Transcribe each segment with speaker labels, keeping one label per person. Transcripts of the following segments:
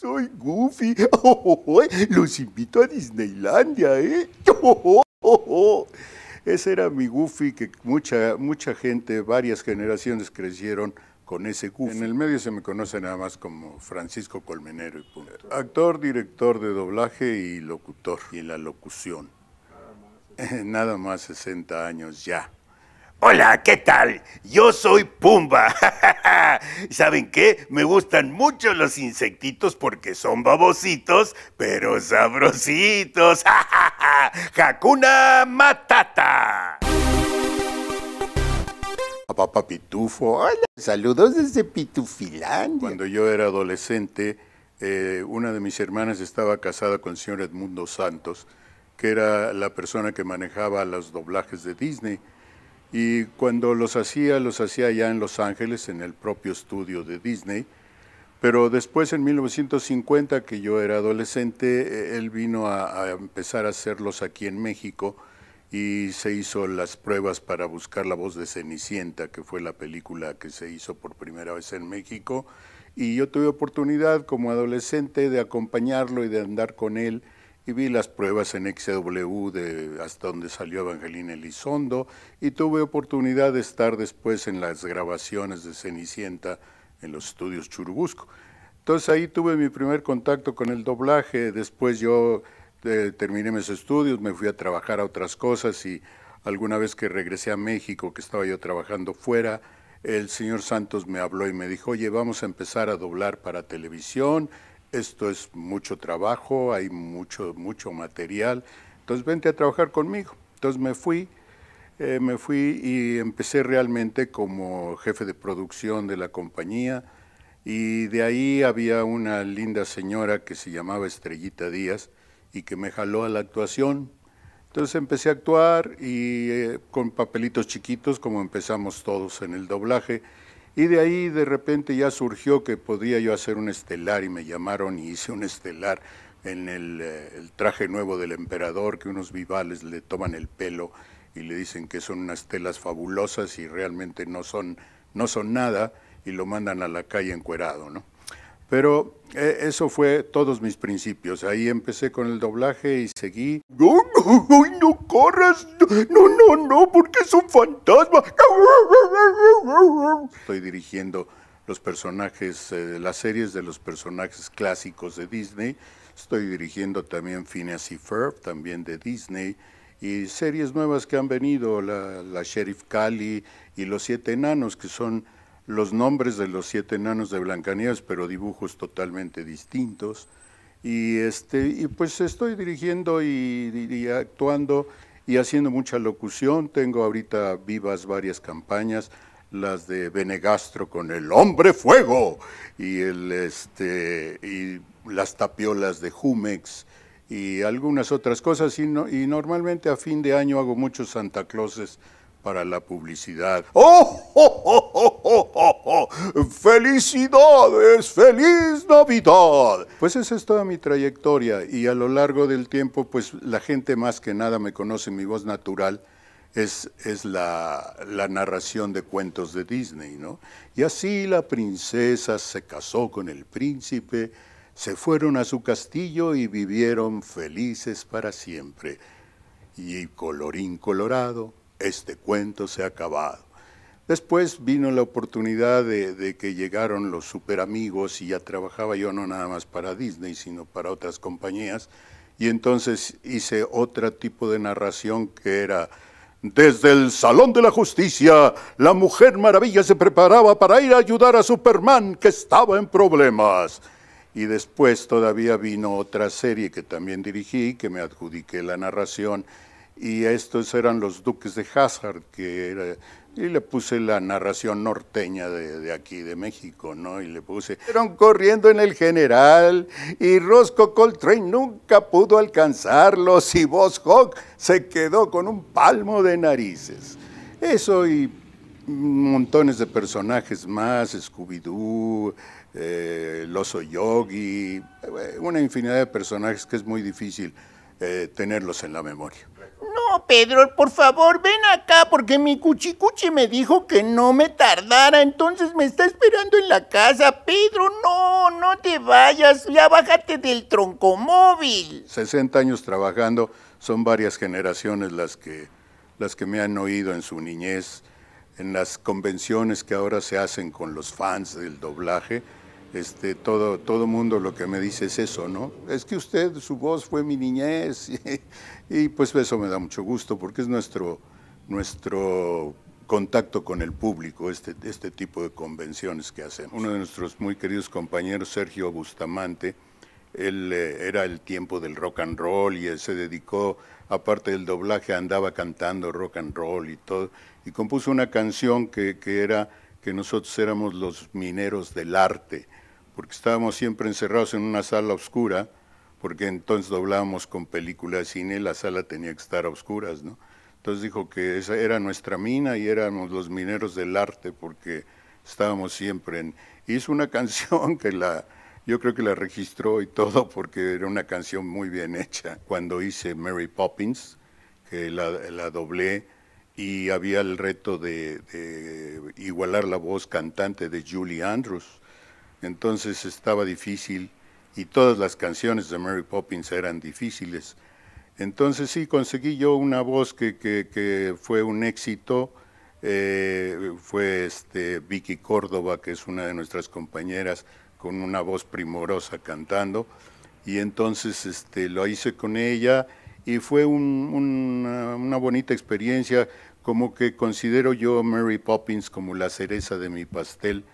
Speaker 1: Soy Goofy. Los invito a Disneylandia, ¿eh? Ese era mi Goofy que mucha, mucha gente, varias generaciones crecieron con ese Goofy. En el medio se me conoce nada más como Francisco Colmenero y punto. Actor, director de doblaje y locutor. Y la locución. Nada más 60 años ya. Hola, ¿qué tal? Yo soy Pumba. ¿Saben qué? Me gustan mucho los insectitos porque son babositos, pero sabrositos. Hakuna Matata. papá Pitufo, hola. Saludos desde Pitufilandia. Cuando yo era adolescente, eh, una de mis hermanas estaba casada con el señor Edmundo Santos, que era la persona que manejaba los doblajes de Disney. Y cuando los hacía, los hacía ya en Los Ángeles, en el propio estudio de Disney. Pero después, en 1950, que yo era adolescente, eh, él vino a, a empezar a hacerlos aquí en México y se hizo las pruebas para buscar la voz de Cenicienta, que fue la película que se hizo por primera vez en México. Y yo tuve oportunidad como adolescente de acompañarlo y de andar con él y vi las pruebas en XW de hasta donde salió Evangelina Elizondo y tuve oportunidad de estar después en las grabaciones de Cenicienta en los estudios Churubusco. Entonces ahí tuve mi primer contacto con el doblaje, después yo eh, terminé mis estudios, me fui a trabajar a otras cosas y alguna vez que regresé a México, que estaba yo trabajando fuera, el señor Santos me habló y me dijo, oye, vamos a empezar a doblar para televisión esto es mucho trabajo, hay mucho, mucho material, entonces vente a trabajar conmigo. Entonces me fui, eh, me fui y empecé realmente como jefe de producción de la compañía y de ahí había una linda señora que se llamaba Estrellita Díaz y que me jaló a la actuación. Entonces empecé a actuar y eh, con papelitos chiquitos como empezamos todos en el doblaje y de ahí de repente ya surgió que podía yo hacer un estelar y me llamaron y hice un estelar en eh, el, traje nuevo del emperador, que unos vivales le toman el pelo y le dicen que son unas telas fabulosas y realmente no son, no son nada y lo mandan a la calle encuerado, ¿no? Pero eh, eso fue todos mis principios. Ahí empecé con el doblaje y seguí. No, no, no No, no, porque es un fantasma. Estoy dirigiendo los personajes, eh, las series de los personajes clásicos de Disney. Estoy dirigiendo también Phineas y Ferb, también de Disney. Y series nuevas que han venido, la, la Sheriff Cali y Los Siete Enanos, que son los nombres de los siete enanos de Blancanieves, pero dibujos totalmente distintos. Y, este, y pues estoy dirigiendo y, actuando y haciendo mucha locución. Tengo ahorita vivas varias campañas, las de Benegastro con el hombre fuego y, el, este, y las tapiolas de Jumex y algunas otras cosas. y normalmente a fin de año hago muchos Santa Clauses para la publicidad. ¡Oh, oh, oh, oh, oh, felicidades ¡Feliz Navidad! Pues esa es toda mi trayectoria y a lo largo del tiempo, pues la gente más que nada me conoce mi voz natural. Es, es la, la narración de cuentos de Disney, ¿no? Y así la princesa se casó con el príncipe, se fueron a su castillo y vivieron felices para siempre. Y colorín colorado, este cuento se ha acabado. Después vino la oportunidad de, que llegaron los super amigos y ya trabajaba yo no nada más para Disney, sino para otras compañías. Y entonces hice otro tipo de narración que era, desde el Salón de la Justicia, la Mujer Maravilla se preparaba para ir a ayudar a Superman que estaba en problemas. Y después todavía vino otra serie que también dirigí, que me adjudiqué la narración y estos eran los duques de Hazard, que era, y le puse la narración norteña de, aquí, de México, ¿no? Y le puse, fueron corriendo en el general y Roscoe Coltrane nunca pudo alcanzarlos y Boss Hawk se quedó con un palmo de narices. Eso y montones de personajes más, Scooby-Doo, eh, yogi, eh, una infinidad de personajes que es muy difícil eh, tenerlos en la memoria. No, Pedro, por favor, ven acá porque mi cuchicuchi me dijo que no me tardara, entonces me está esperando en la casa. Pedro, no, no te vayas, ya bájate del troncomóvil. 60 años trabajando, son varias generaciones las que, las que me han oído en su niñez, en las convenciones que ahora se hacen con los fans del doblaje este, todo, todo mundo lo que me dice es eso, ¿no? Es que usted, su voz fue mi niñez y, pues eso me da mucho gusto porque es nuestro, nuestro contacto con el público, este, este tipo de convenciones que hacemos. Uno de nuestros muy queridos compañeros, Sergio Bustamante, él eh, era el tiempo del rock and roll y él se dedicó, aparte del doblaje, andaba cantando rock and roll y todo, y compuso una canción que era que nosotros éramos los mineros del arte porque estábamos siempre encerrados en una sala oscura, porque entonces doblábamos con películas de cine la sala tenía que estar a oscuras, ¿no? Entonces dijo que esa era nuestra mina y éramos los mineros del arte porque estábamos siempre en... Hizo una canción que la, yo creo que la registró y todo porque era una canción muy bien hecha. Cuando hice Mary Poppins, que la, doblé y había el reto de, de igualar la voz cantante de Julie Andrews entonces estaba difícil y todas las canciones de Mary Poppins eran difíciles. Entonces sí, conseguí yo una voz que, fue un éxito, eh, fue este, Vicky Córdoba, que es una de nuestras compañeras, con una voz primorosa cantando, y entonces este, lo hice con ella y fue una, una bonita experiencia, como que considero yo Mary Poppins como la cereza de mi pastel,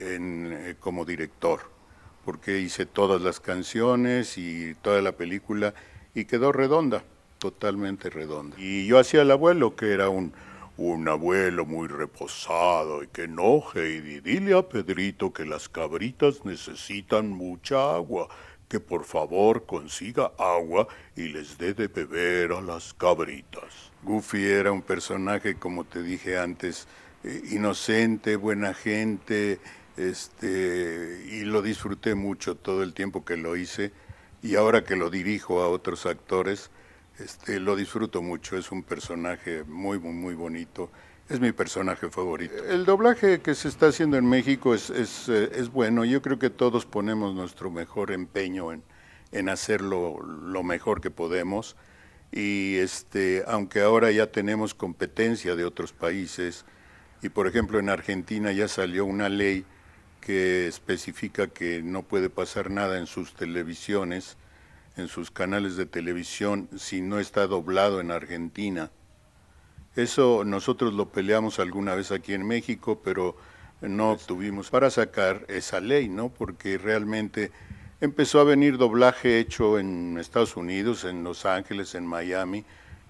Speaker 1: en, eh, como director, porque hice todas las canciones y toda la película y quedó redonda, totalmente redonda. Y yo hacía el abuelo, que era un, un abuelo muy reposado y que enoje y dile a Pedrito que las cabritas necesitan mucha agua, que por favor consiga agua y les dé de beber a las cabritas. Goofy era un personaje, como te dije antes, eh, inocente, buena gente, este, y lo disfruté mucho todo el tiempo que lo hice y ahora que lo dirijo a otros actores, este, lo disfruto mucho, es un personaje muy, muy, muy bonito, es mi personaje favorito. El doblaje que se está haciendo en México es, es, eh, es bueno, yo creo que todos ponemos nuestro mejor empeño en, en hacerlo lo mejor que podemos y este, aunque ahora ya tenemos competencia de otros países, y por ejemplo en Argentina ya salió una ley que especifica que no puede pasar nada en sus televisiones, en sus canales de televisión, si no está doblado en Argentina. Eso nosotros lo peleamos alguna vez aquí en México, pero no pues tuvimos para sacar esa ley, ¿no? Porque realmente empezó a venir doblaje hecho en Estados Unidos, en Los Ángeles, en Miami,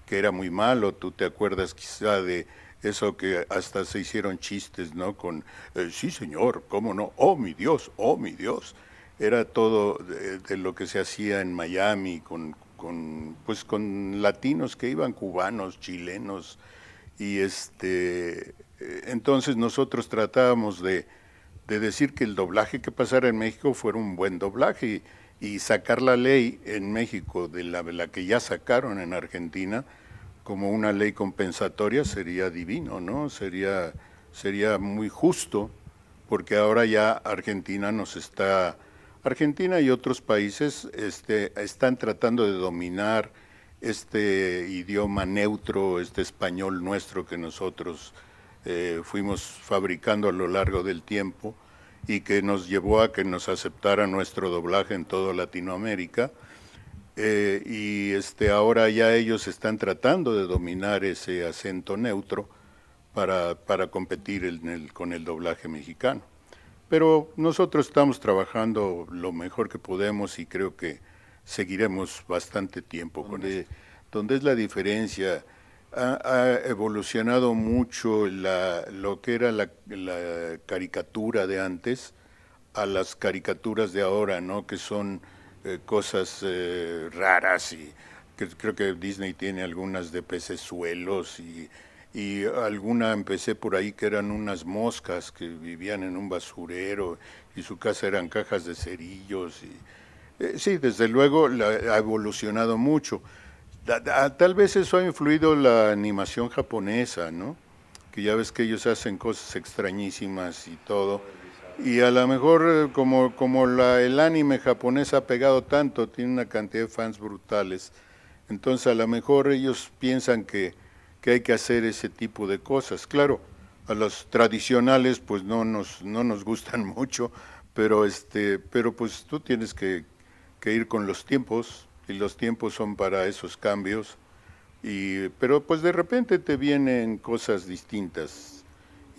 Speaker 1: que era muy malo. Tú te acuerdas quizá de eso que hasta se hicieron chistes, ¿no? Con, eh, sí señor, ¿cómo no? Oh, mi Dios, oh, mi Dios. Era todo de, lo que se hacía en Miami con, pues, con latinos que iban, cubanos, chilenos. Y este, eh, entonces nosotros tratábamos de, decir que el doblaje que pasara en México fuera un buen doblaje y, sacar la ley en México de la, la que ya sacaron en Argentina, como una ley compensatoria sería divino, ¿no? Sería, sería muy justo, porque ahora ya Argentina nos está, Argentina y otros países este, están tratando de dominar este idioma neutro, este español nuestro que nosotros eh, fuimos fabricando a lo largo del tiempo y que nos llevó a que nos aceptara nuestro doblaje en toda Latinoamérica eh, y este, ahora ya ellos están tratando de dominar ese acento neutro para, para competir con el doblaje mexicano. Pero nosotros estamos trabajando lo mejor que podemos y creo que seguiremos bastante tiempo con e-, es la diferencia, ha, evolucionado mucho la, lo que era la, la caricatura de antes a las caricaturas de ahora, ¿no? que son eh, cosas eh, raras y que, creo que Disney tiene algunas de pecesuelos y, y alguna empecé por ahí que eran unas moscas que vivían en un basurero y su casa eran cajas de cerillos y eh, sí, desde luego la, ha evolucionado mucho. Tal vez eso ha influido la animación japonesa, ¿no? Que ya ves que ellos hacen cosas extrañísimas y todo. Y a lo mejor eh, como, como la, el anime japonés ha pegado tanto, tiene una cantidad de fans brutales. Entonces a lo mejor ellos piensan que, que hay que hacer ese tipo de cosas. Claro, a los tradicionales pues no nos, no nos gustan mucho, pero, este, pero pues tú tienes que, que ir con los tiempos y los tiempos son para esos cambios. Y, pero pues de repente te vienen cosas distintas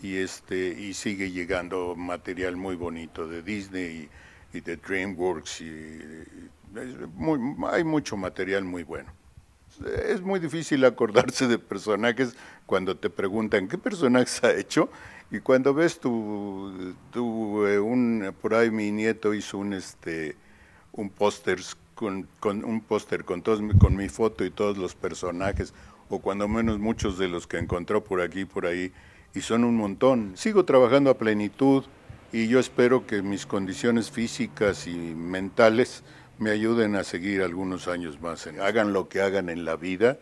Speaker 1: y este y sigue llegando material muy bonito de Disney y, de DreamWorks y, muy, hay mucho material muy bueno. Es muy difícil acordarse de personajes cuando te preguntan qué personajes ha hecho y cuando ves tu, tu eh, un por ahí mi nieto hizo un este un póster con, con, un póster con todos con mi foto y todos los personajes o cuando menos muchos de los que encontró por aquí por ahí y son un montón. Sigo trabajando a plenitud y yo espero que mis condiciones físicas y mentales me ayuden a seguir algunos años más. Hagan lo que hagan en la vida,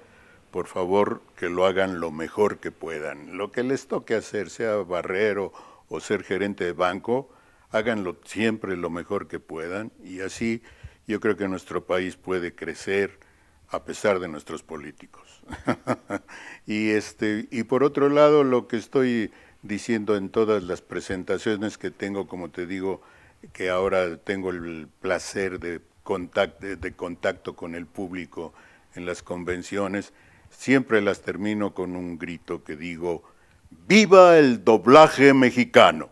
Speaker 1: por favor que lo hagan lo mejor que puedan. Lo que les toque hacer, sea barrero o ser gerente de banco, háganlo siempre lo mejor que puedan y así yo creo que nuestro país puede crecer a pesar de nuestros políticos. Y, este, y por otro lado, lo que estoy diciendo en todas las presentaciones que tengo, como te digo, que ahora tengo el placer de contacto, de contacto con el público en las convenciones, siempre las termino con un grito que digo, ¡Viva el doblaje mexicano!